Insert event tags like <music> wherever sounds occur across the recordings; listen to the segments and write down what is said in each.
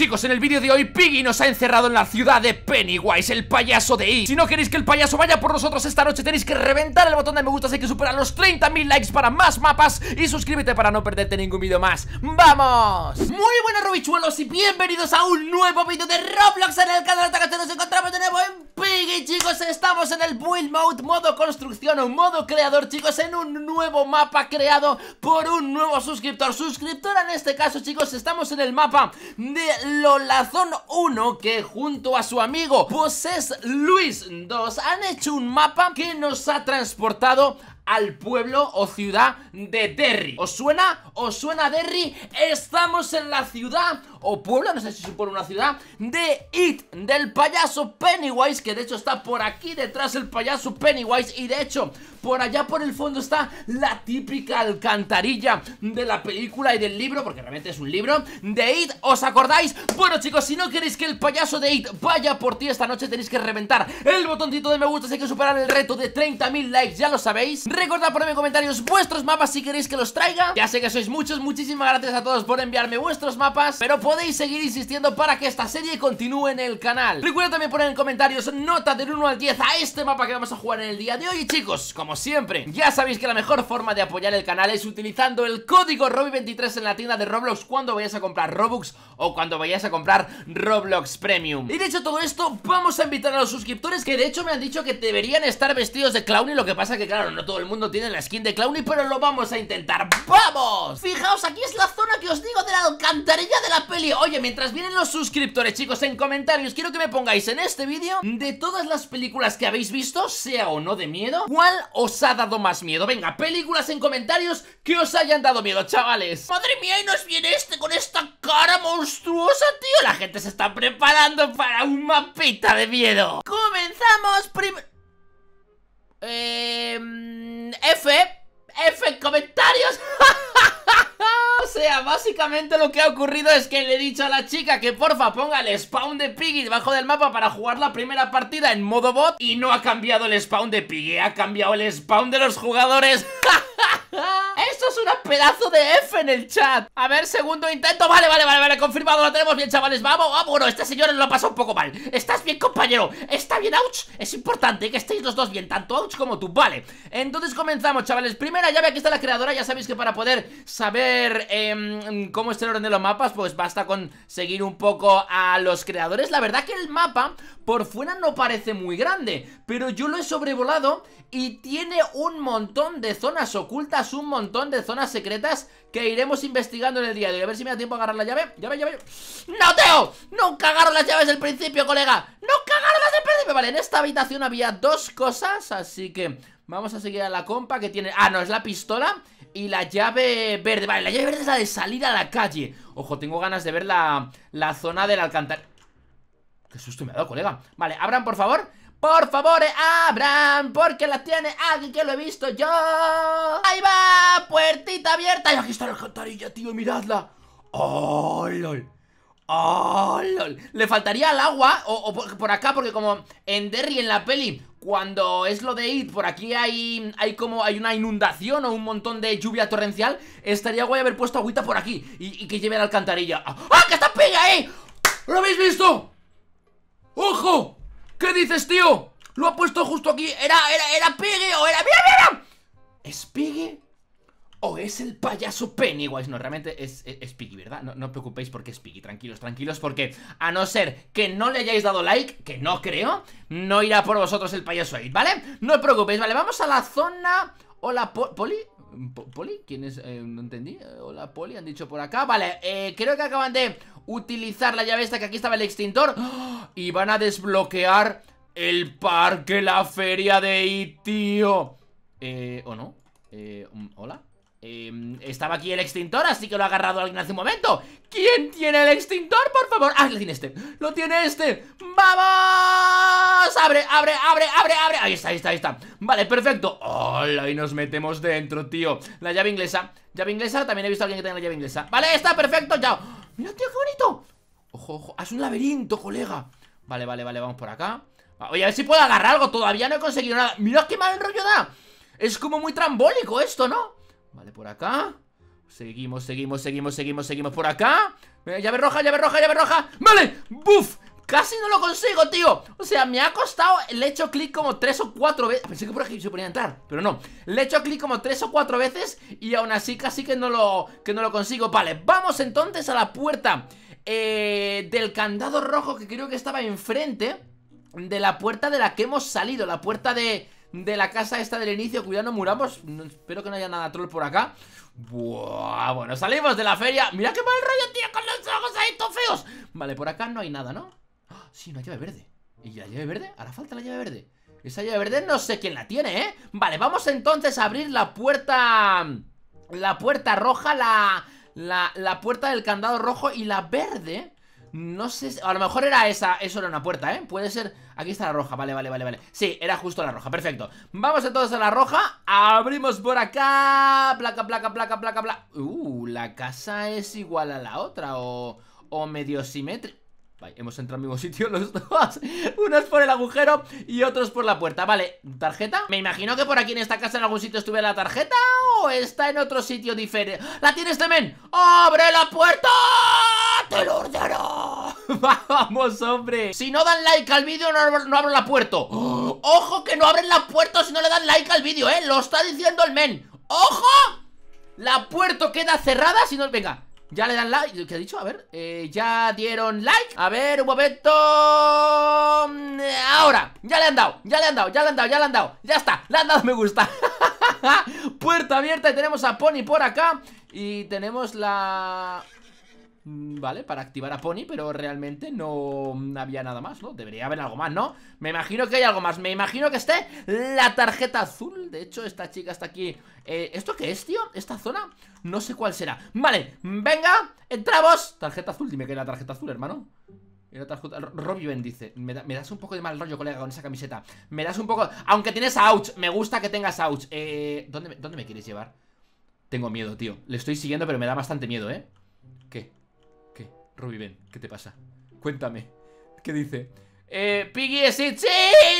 Chicos, en el vídeo de hoy Piggy nos ha encerrado en la ciudad de Pennywise, el payaso de I. Si no queréis que el payaso vaya por nosotros esta noche, tenéis que reventar el botón de me gusta hay que superar los 30.000 likes para más mapas y suscríbete para no perderte ningún vídeo más. ¡Vamos! Muy buenas, robichuelos y bienvenidos a un nuevo vídeo de Roblox en el canal. de que nos encontramos de nuevo en Piggy, chicos. Estamos en el Build Mode, modo construcción o modo creador, chicos, en un nuevo mapa creado por un nuevo suscriptor. Suscriptor, en este caso, chicos, estamos en el mapa de Lolazón 1 que junto a su amigo Poses Luis 2 han hecho un mapa que nos ha transportado al pueblo o ciudad de Derry ¿Os suena? ¿Os suena Derry? Estamos en la ciudad o pueblo, no sé si supone una ciudad De It, del payaso Pennywise Que de hecho está por aquí detrás el payaso Pennywise Y de hecho por allá por el fondo está la típica alcantarilla de la película y del libro, porque realmente es un libro, de It. ¿Os acordáis? Bueno, chicos, si no queréis que el payaso de It vaya por ti esta noche, tenéis que reventar el botoncito de me gusta. Si hay que superar el reto de 30.000 likes, ya lo sabéis. Recordad ponerme en comentarios vuestros mapas si queréis que los traiga. Ya sé que sois muchos, muchísimas gracias a todos por enviarme vuestros mapas, pero podéis seguir insistiendo para que esta serie continúe en el canal. Recuerda también poner en comentarios nota del 1 al 10 a este mapa que vamos a jugar en el día de hoy. chicos, como siempre Ya sabéis que la mejor forma de apoyar el canal es utilizando el código robi 23 en la tienda de Roblox Cuando Vayas a comprar Robux o cuando vayas a comprar Roblox Premium Y dicho todo esto, vamos a invitar a los suscriptores que de hecho me han dicho que deberían estar vestidos de y Lo que pasa que claro, no todo el mundo tiene la skin de Clowny, pero lo vamos a intentar ¡Vamos! Fijaos, aquí es la zona que os digo de la alcantarilla de la peli Oye, mientras vienen los suscriptores, chicos, en comentarios Quiero que me pongáis en este vídeo de todas las películas que habéis visto, sea o no de miedo ¿Cuál os ha dado más miedo? Venga, películas en comentarios que os hayan dado miedo, chavales Madre mía, y nos viene este con esta cara monstruosa, tío La gente se está preparando para un mapita de miedo Comenzamos primero Eh... Em, F... F en comentarios básicamente lo que ha ocurrido es que le he dicho a la chica que porfa ponga el spawn de Piggy debajo del mapa para jugar la primera partida en modo bot y no ha cambiado el spawn de Piggy, ha cambiado el spawn de los jugadores. <laughs> Esto es una pedazo de F en el chat A ver, segundo intento Vale, vale, vale, vale, confirmado, lo tenemos bien, chavales Vamos, vamos, bueno, esta señora lo ha pasado un poco mal ¿Estás bien, compañero? ¿Está bien, Ouch? Es importante que estéis los dos bien, tanto Ouch como tú Vale, entonces comenzamos, chavales Primera llave, aquí está la creadora, ya sabéis que para poder Saber em, cómo está el orden de los mapas, pues basta con Seguir un poco a los creadores La verdad que el mapa, por fuera No parece muy grande, pero yo lo he sobrevolado Y tiene un montón de zonas ocultas Un montón de zonas secretas que iremos investigando en el día de hoy. A ver si me da tiempo a agarrar la llave. Llave, llave. ¡No, Teo! ¡Nunca agarro las llaves del principio, colega! no agarro las del principio! Vale, en esta habitación había dos cosas, así que vamos a seguir a la compa que tiene... Ah, no, es la pistola y la llave verde. Vale, la llave verde es la de salir a la calle. Ojo, tengo ganas de ver la, la zona del alcantar... Qué susto me ha dado, colega. Vale, abran, por favor. Por favor, eh, abran, porque la tiene alguien que lo he visto yo. Ahí va, puertita abierta. Y aquí está la alcantarilla, tío, miradla. ¡Oh, lol! ¡Oh, lol! Le faltaría el agua, o, por, acá, porque como en Derry, en la peli, cuando es lo de ir por aquí hay, hay como, hay una inundación o un montón de lluvia torrencial, estaría guay haber puesto agüita por aquí y, que lleve la alcantarilla. ¡Ah, que está pilla ahí! Eh! ¿Lo habéis visto? ¡Ojo! ¿Qué dices, tío? Lo ha puesto justo aquí. Era, era, era Piggy o era... ¡Mira, mira! ¿Es Piggy? ¿O es el payaso Pennywise? No, realmente es, es, Piggy, ¿verdad? No, os preocupéis porque es Piggy, tranquilos, tranquilos Porque a no ser que no le hayáis dado like Que no creo No irá por vosotros el payaso ahí, ¿vale? No os preocupéis, ¿vale? Vamos a la zona... Hola, poli poli... ¿Poli? ¿Quién es? Eh, no entendí. Eh, hola, Poli, han dicho por acá. Vale, eh, creo que acaban de utilizar la llave esta que aquí estaba el extintor. <gasps> Y van a desbloquear el parque, la feria de Itío Eh, ¿o no? Eh, mm, hola. Em, estaba aquí el extintor, así que lo ha agarrado alguien hace un momento ¿Quién tiene el extintor, por favor? Ah, lo tiene este, lo tiene este ¡Vamos! ¡Abre, abre, abre, abre, abre! Ahí está, ahí está, ahí está Vale, perfecto ¡Hola! Y nos metemos dentro, tío La llave inglesa Llave inglesa, también he visto a alguien que tiene la llave inglesa Vale, está perfecto, ya Mira, tío, qué bonito Ojo, ojo, ah, es un laberinto, colega Vale, vale, vale, vamos por acá Oye, a ver si puedo agarrar algo, todavía no he conseguido nada Mira qué mal rollo da Es como muy trambólico esto, ¿no? Vale, por acá Seguimos, seguimos, seguimos, seguimos, seguimos por acá eh, Llave roja, llave roja, llave roja Vale, buf Casi no lo consigo, tío O sea, me ha costado Le he hecho clic como tres o cuatro veces Pensé que por aquí se podía entrar Pero no Le he hecho clic como tres o cuatro veces Y aún así casi que no lo, que no lo consigo Vale, vamos entonces a la puerta eh, Del candado rojo que creo que estaba enfrente De la puerta de la que hemos salido La puerta de de la casa esta del inicio Cuidado, muramos Espero que no haya nada troll por acá Buah, bueno, salimos de la feria Mira qué mal rollo, tío, con los ojos ahí tofeos! Vale, por acá no hay nada, ¿no? Ah, sí, una llave verde ¿Y la llave verde? Ahora falta la llave verde Esa llave verde no sé quién la tiene, ¿eh? Vale, vamos entonces a abrir la puerta... La puerta roja, la... La, la puerta del candado rojo y la verde no sé, a lo mejor era esa, eso era una puerta, ¿eh? Puede ser, aquí está la roja, vale, vale, vale, vale Sí, era justo la roja, perfecto Vamos entonces a la roja, abrimos por acá Placa, placa, placa, placa, placa Uh, la casa es igual a la otra O, o medio simétrica Vale, hemos entrado al mismo sitio los <laughs> dos Unos por el agujero y otros por la puerta Vale, ¿tarjeta? Me imagino que por aquí en esta casa en algún sitio estuve la tarjeta O está en otro sitio diferente ¡La tienes, también! ¡Abre la puerta! te lo ordeno, <laughs> Vamos, hombre Si no dan like al vídeo, no, no, abro la puerta <gasps> Ojo que no abren la puerta si no le dan like al vídeo, eh Lo está diciendo el men ¡Ojo! La puerta queda cerrada si no... Venga, ya le dan like. ¿Qué ha dicho? A ver. Eh, ya dieron like. A ver, un momento. Ahora. Ya le han dado. Ya le han dado. Ya le han dado. Ya le han dado. Ya está. Le han dado me gusta. <laughs> Puerta abierta. Y tenemos a Pony por acá. Y tenemos la... Mm, ¿vale? Para activar a Pony, pero realmente no había nada más, ¿no? Debería haber algo más, ¿no? Me imagino que hay algo más, me imagino que esté la tarjeta azul De hecho, esta chica está aquí eh, ¿Esto qué es, tío? ¿Esta zona? No sé cuál será Vale, venga, entramos Tarjeta azul, dime que es la tarjeta azul, hermano era Robbie dice Me, me, das un poco de mal rollo, colega, con esa camiseta. Me das un poco. Aunque tienes a Ouch, me gusta que tengas Ouch. Eh, ¿dónde, ¿Dónde me quieres llevar? Tengo miedo, tío. Le estoy siguiendo, pero me da bastante miedo, ¿eh? ¿Qué? Ben, ¿qué te pasa? Cuéntame. ¿Qué dice? Eh, Piggy is ¡Sí!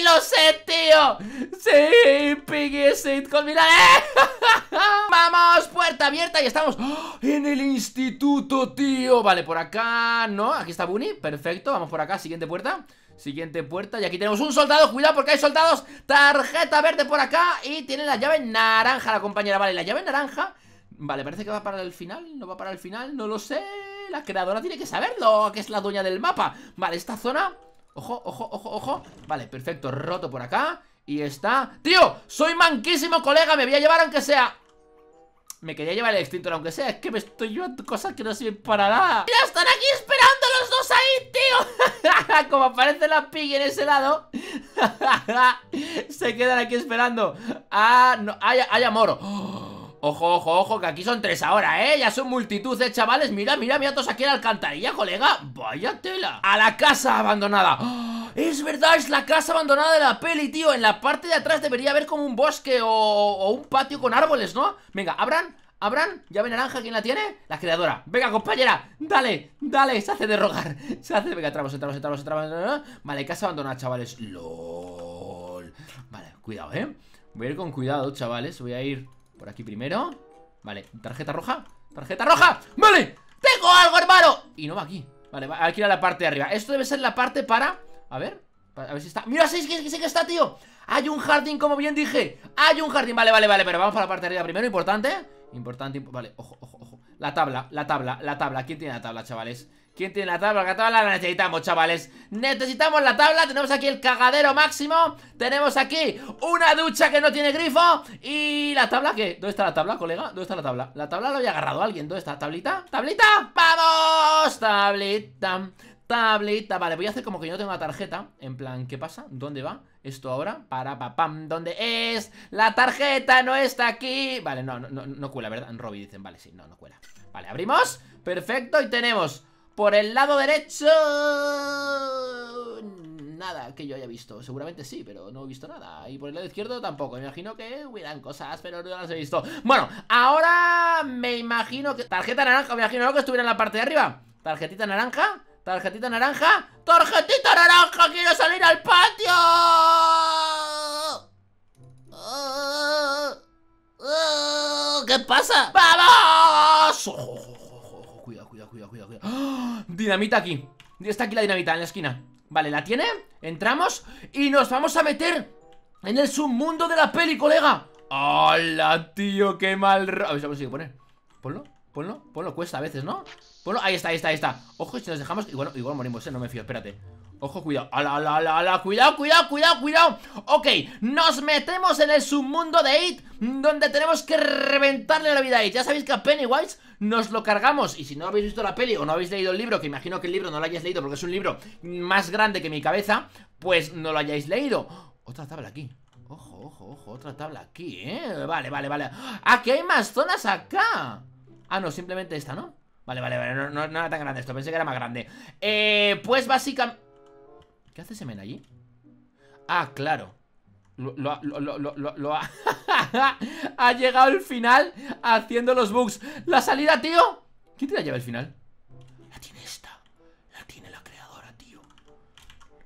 ¡Lo sé, tío! ¡Sí! ¡Piggy is it! ¡Con mi <laughs> ¡Vamos! Puerta abierta y estamos ¡oh! en el instituto, tío Vale, por acá... ¿No? Aquí está Bunny Perfecto, vamos por acá Siguiente puerta Siguiente puerta Y aquí tenemos un soldado Cuidado porque hay soldados Tarjeta verde por acá Y tiene la llave naranja la compañera Vale, la llave naranja Vale, parece que va para el final No va para el final No lo sé la creadora tiene que saberlo, que es la dueña del mapa Vale, esta zona... Ojo, ojo, ojo, ojo Vale, perfecto, roto por acá Y está... ¡Tío! ¡Soy manquísimo, colega! Me voy a llevar aunque sea... Me quería llevar el extintor aunque sea Es que me estoy llevando cosas que no sirven para nada ¡Ya están aquí esperando los dos ahí, tío! <laughs> Como aparece la pilla en ese lado <laughs> Se quedan aquí esperando Ah, no, haya, moro ¡Oh! Ojo, ojo, ojo, que aquí son tres ahora, ¿eh? Ya son multitud, de chavales? Mira, mira, mira todos aquí en la alcantarilla, colega Vaya tela A la casa abandonada ¡Oh! Es verdad, es la casa abandonada de la peli, tío En la parte de atrás debería haber como un bosque o, un patio con árboles, ¿no? Venga, abran, abran Llave naranja, ¿quién la tiene? La creadora Venga, compañera, dale, dale Se hace de rogar <laughs> Se hace, venga, entramos, entramos, entramos, entramos Vale, casa abandonada, chavales LOL Vale, cuidado, ¿eh? Voy a ir con cuidado, chavales Voy a ir... Por aquí primero Vale, tarjeta roja ¡Tarjeta roja! ¡Vale! ¡Tengo algo, hermano! Y no va aquí Vale, va aquí a la parte de arriba Esto debe ser la parte para... A ver A ver si está... ¡Mira, sí, sí, que está, tío! Hay un jardín, como bien dije Hay un jardín Vale, vale, vale Pero vamos para la parte de arriba primero Importante Importante Vale, ojo, ojo, ojo La tabla, la tabla, la tabla ¿Quién tiene la tabla, chavales? ¿Quién tiene la tabla? La tabla la necesitamos, chavales Necesitamos la tabla, tenemos aquí el cagadero máximo Tenemos aquí una ducha que no tiene grifo Y la tabla, ¿qué? ¿Dónde está la tabla, colega? ¿Dónde está la tabla? La tabla la había agarrado alguien, ¿dónde está? ¿Tablita? ¿Tablita? ¡Vamos! Tablita Tablita, vale, voy a hacer como que yo no tengo la tarjeta En plan, ¿qué pasa? ¿Dónde va? Esto ahora, para pam! ¿dónde es? La tarjeta no está aquí Vale, no, no, no, no cuela, ¿verdad? Robbie dicen, vale, sí, no, no cuela Vale, abrimos, perfecto, y tenemos por el lado derecho... Nada que yo haya visto. Seguramente sí, pero no he visto nada. Y por el lado izquierdo tampoco. Me imagino que hubieran cosas, pero no las he visto. Bueno, ahora me imagino que... Tarjeta naranja, me imagino que estuviera en la parte de arriba. Tarjetita naranja. Tarjetita naranja. Tarjetita naranja. Quiero salir al patio. Ah, ah, ¿Qué pasa? ¡Vamos! Dinamita aquí Está aquí la dinamita, en la esquina Vale, la tiene, entramos Y nos vamos a meter en el submundo de la peli, colega ¡Hola, tío! ¡Qué mal! A ver si lo consigo poner Ponlo, ponlo, ponlo Cuesta a veces, ¿no? Bueno, ahí está, ahí está, ahí está Ojo, si nos dejamos, bueno, igual morimos, eh, no me fío, espérate Ojo, cuidado, ala, ala, ala, ala Cuidado, cuidado, cuidado, cuidado Ok, nos metemos en el submundo de It Donde tenemos que reventarle la vida a It Ya sabéis que a Pennywise nos lo cargamos Y si no habéis visto la peli o no habéis leído el libro Que imagino que el libro no lo hayáis leído porque es un libro Más grande que mi cabeza Pues no lo hayáis leído Otra tabla aquí Ojo, ojo, ojo, otra tabla aquí, eh Vale, vale, vale Aquí hay más zonas acá Ah, no, simplemente esta, ¿no? Vale, vale, vale, no, no, era tan grande esto Pensé que era más grande eh, Pues básicamente... ¿Qué hace ese men allí? Ah, claro lo, ha... <laughs> ha llegado el final haciendo los bugs La salida, tío ¿Quién te la lleva el final? La tiene esta La tiene la creadora, tío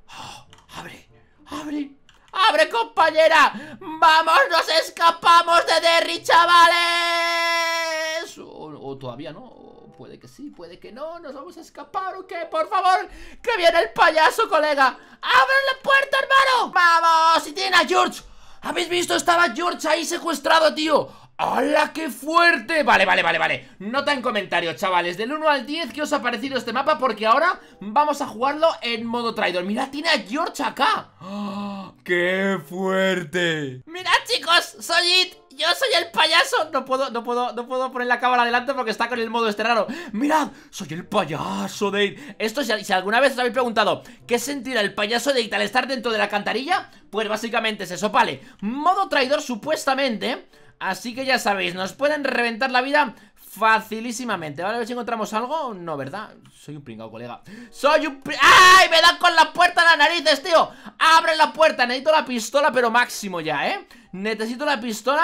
ah, Abre, abre ¡Abre, compañera! ¡Vamos, nos escapamos de Derry, chavales! o oh, oh, todavía no Puede que sí, puede que no. ¿Nos vamos a escapar o qué? ¡Por favor! ¡Que viene el payaso, colega! ¡Abre la puerta, hermano! ¡Vamos! ¡Y tiene a George! ¿Habéis visto? Estaba George ahí secuestrado, tío. ¡Hala, qué fuerte! Vale, vale, vale, vale Nota en comentarios, chavales Del 1 al 10 ¿qué os ha parecido este mapa Porque ahora vamos a jugarlo en modo traidor Mirad, tiene a George acá ¡Ah! ¡Qué fuerte! Mirad, chicos, soy It yo soy el payaso. No puedo, no puedo, no puedo poner la cámara adelante porque está con el modo este raro. Mirad, soy el payaso de... Esto, si, si alguna vez os habéis preguntado, ¿qué sentirá el payaso de al estar dentro de la cantarilla? Pues básicamente es eso, vale. Modo traidor supuestamente... Así que ya sabéis, nos pueden reventar la vida Facilísimamente, ¿vale? A ver si encontramos algo No, ¿verdad? Soy un pringao, colega Soy un ¡Ay! ¡Me dan con la puerta la las narices, tío! ¡Abre la puerta! Necesito la pistola, pero máximo ya, ¿eh? Necesito la pistola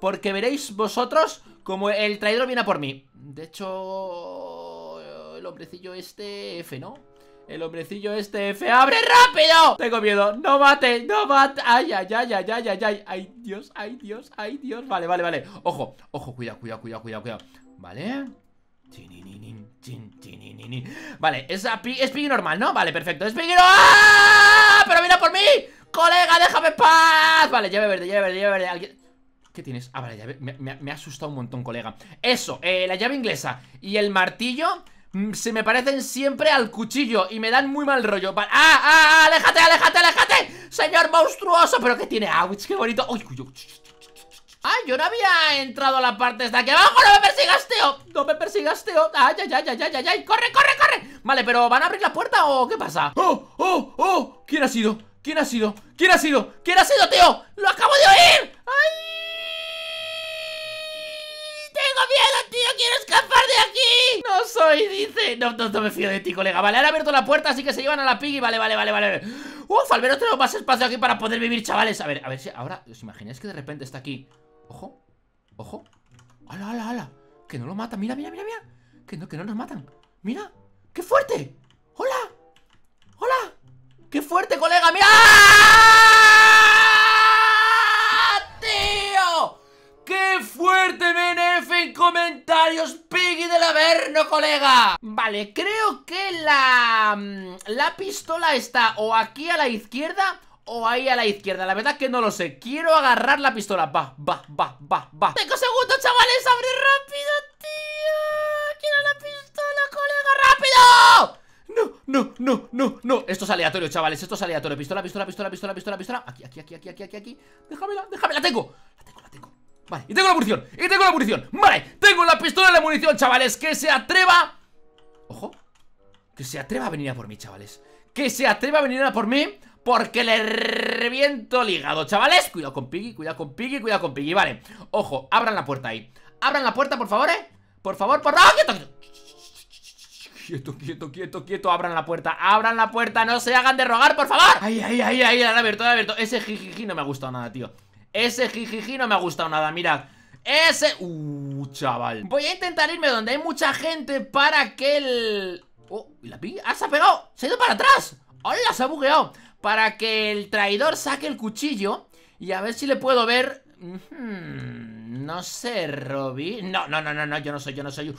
Porque veréis vosotros Como el traidor viene por mí De hecho... El hombrecillo este... F, ¿no? El hombrecillo este F ¡Abre rápido! Tengo miedo, no mate, no mate Ay, ay, ay, ay, ay, ay, ay Ay, Dios, ay, Dios, ay, Dios Vale, vale, vale, ojo, ojo, cuidado, cuidado, cuidado, cuidado, cuidado ¿Vale? Vale, es, es Piggy normal, ¿no? Vale, perfecto, es Piggy ¡Ah! ¡Pero mira por mí! ¡Colega, déjame paz! Vale, llave verde, llave verde, llave verde ¿Qué tienes? Ah, vale, llave, me, me, ha asustado un montón, colega Eso, eh, la llave inglesa y el martillo mm, se me parecen siempre al cuchillo y me dan muy mal rollo. Ah, ah, ah! ¡Aléjate, aléjate, aléjate! ¡Señor monstruoso! ¿Pero qué tiene? ¡Auch! ¡Qué bonito! ¡Uy, uy, uy! Ay, yo no había entrado a la parte de aquí abajo No me persigas, tío No me persigas, tío Ay, ay, ay, ay, ay, ay Corre, corre, corre Vale, pero ¿van a abrir la puerta o qué pasa? Oh, oh, oh ¿Quién ha sido? ¿Quién ha sido? ¿Quién ha sido? ¿Quién ha sido, tío? ¡Lo acabo de oír! ¡Ay! ¡Tengo miedo, tío! ¡Quiero escapar de aquí! ¡No soy, dice! No, no, no me fío de ti, colega Vale, han abierto la puerta, así que se llevan a la piggy Vale, vale, vale, vale Uf, al menos tenemos más espacio aquí para poder vivir, chavales A ver, a ver si ahora... ¿Os imagináis que de repente está aquí Ojo, ojo ¡Hala, hala, hala! Que no lo mata! ¡Mira, mira, mira, mira, mira Que no, que no nos matan ¡Mira! ¡Qué fuerte! ¡Hola! ¡Hola! ¡Qué fuerte, colega! ¡Mira! ¡Tío! ¡Qué fuerte, BNF en comentarios! ¡Piggy del Averno, colega! Vale, creo que la... Mm, la pistola está o aquí a la izquierda o ahí a la izquierda La verdad que no lo sé Quiero agarrar la pistola Va, va, va, va, va Tengo segundos, chavales Abre rápido, tío Quiero la pistola, colega Rápido No, no, no, no, no Esto es aleatorio, chavales Esto es aleatorio Pistola, pistola, pistola, pistola, pistola, pistola Aquí, aquí, aquí, aquí, aquí, aquí, aquí. Déjamela, déjamela La tengo La tengo, la tengo Vale, y tengo la munición Y tengo la munición Vale, tengo la pistola y la munición, chavales Que se atreva Ojo Que se atreva a venir a por mí, chavales Que se atreva a venir a por mí porque le reviento el hígado, chavales Cuidado con Piggy, cuidado con Piggy, cuidado con Piggy Vale, ojo, abran la puerta ahí Abran la puerta, por favor, eh Por favor, por favor, quieto, quieto, quieto, quieto, quieto, abran la puerta Abran la puerta, no se hagan de rogar, por favor Ay, ay, ay, ay, han abierto, abierto Ese jijiji no me ha gustado nada, tío Ese jijiji no me ha gustado nada, mirad Ese... Uh, chaval Voy a intentar irme donde hay mucha gente para que el... Oh, la pig ¡Ah, se ha pegado! ¡Se ha ido para atrás! ¡Hola! Se ha bugueado para que el traidor saque el cuchillo y a ver si le puedo ver... no sé, robbie No, no, no, no, no, yo no soy, yo no soy...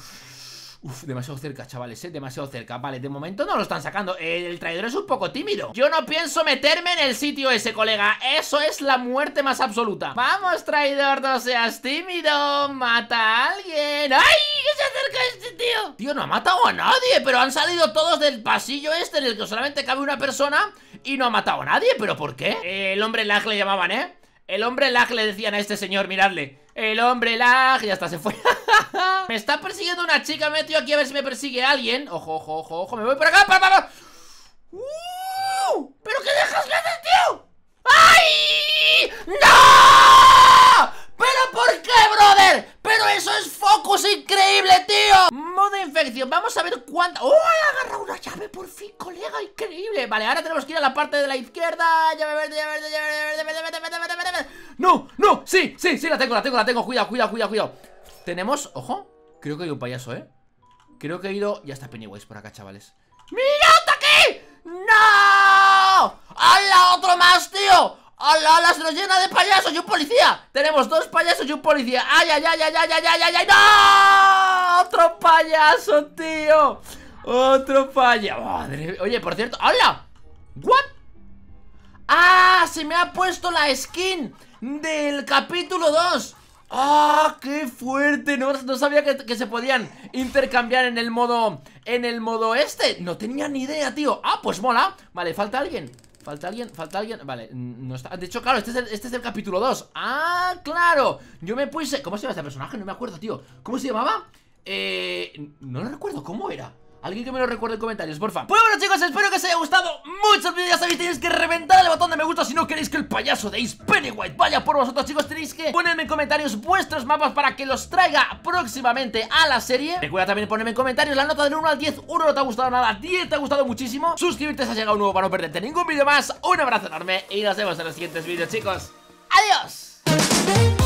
Uf, demasiado cerca, chavales, eh, demasiado cerca Vale, de momento no lo están sacando El traidor es un poco tímido Yo no pienso meterme en el sitio ese, colega Eso es la muerte más absoluta Vamos, traidor, no seas tímido Mata a alguien ¡Ay! ¿Qué se acerca este tío! Tío, no ha matado a nadie Pero han salido todos del pasillo este En el que solamente cabe una persona Y no ha matado a nadie ¿Pero por qué? el hombre lag le llamaban, ¿eh? El hombre lag le decían a este señor, miradle El hombre lag, ya hasta se fue <laughs> Me está persiguiendo una chica, me metió aquí a ver si me persigue alguien Ojo, ojo, ojo, ojo, me voy por acá, para, para ¡Uh! ¿Pero qué dejas que haces, tío? ¡Ay! ¡No! ¿Pero por qué, brother? ¡Pero eso es focus increíble, tío! Modo infección, vamos a ver cuánto... ¡Oh, he agarrado una llave por fin, colega! ¡Increíble! Vale, ahora tenemos que ir a la parte de la izquierda Llave verde, llave verde, llave verde, verde, no! ¡Sí, sí, sí! La tengo, la tengo, la tengo Cuidado, cuidado, cuidado, cuidado Tenemos... ¡Ojo! Creo que hay un payaso, ¿eh? Creo que he ido... Ya está Pennywise por acá, chavales ¡Mirad aquí! ¡No! ¡Hala, otro más, tío! ¡Ala, se nos llena de payasos y un policía! Tenemos dos payasos y un policía ¡Ay, ay, ay, ay, ay, ay, ay, ay, ay! no ¡Otro payaso, tío! ¡Otro payaso! ¡Madre! Oye, por cierto, ¡hala! ¿What? ¡Ah! Se me ha puesto la skin del capítulo 2 ¡Ah, qué fuerte! No, no sabía que, se podían intercambiar en el modo... En el modo este No tenía ni idea, tío ¡Ah, pues mola! Vale, falta alguien Falta alguien, falta alguien Vale, no está De hecho, claro, este es el, este capítulo 2 ¡Ah, claro! Yo me puse... ¿Cómo se llama este personaje? No me acuerdo, tío ¿Cómo se llamaba? Eh... No lo recuerdo, ¿cómo era? Alguien que me lo recuerde en comentarios, porfa Pues bueno chicos, espero que os haya gustado mucho el vídeo Ya sabéis, tenéis que reventar el botón de me gusta Si no queréis que el payaso de Ace White vaya por vosotros Chicos, tenéis que ponerme en comentarios vuestros mapas Para que los traiga próximamente a la serie Recuerda también ponerme en comentarios la nota del 1 al 10 1 no te ha gustado nada, 10 te ha gustado muchísimo Suscribirte si has llegado nuevo para no perderte ningún vídeo más Un abrazo enorme y nos vemos en los siguientes vídeos chicos ¡Adiós!